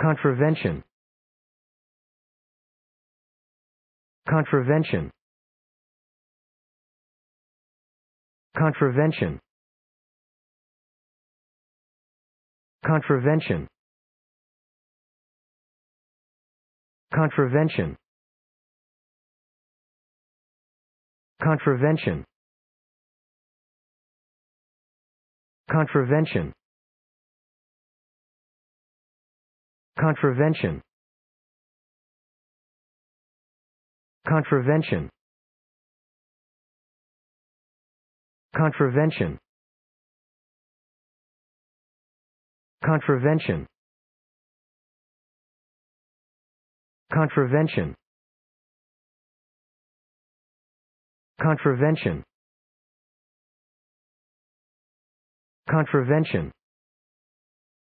Contravention. Contravention. Contravention. Contravention. Contravention. Contravention. Contravention. Contravention. Contravention. Contravention. Contravention. Contravention. Contravention. Contravention.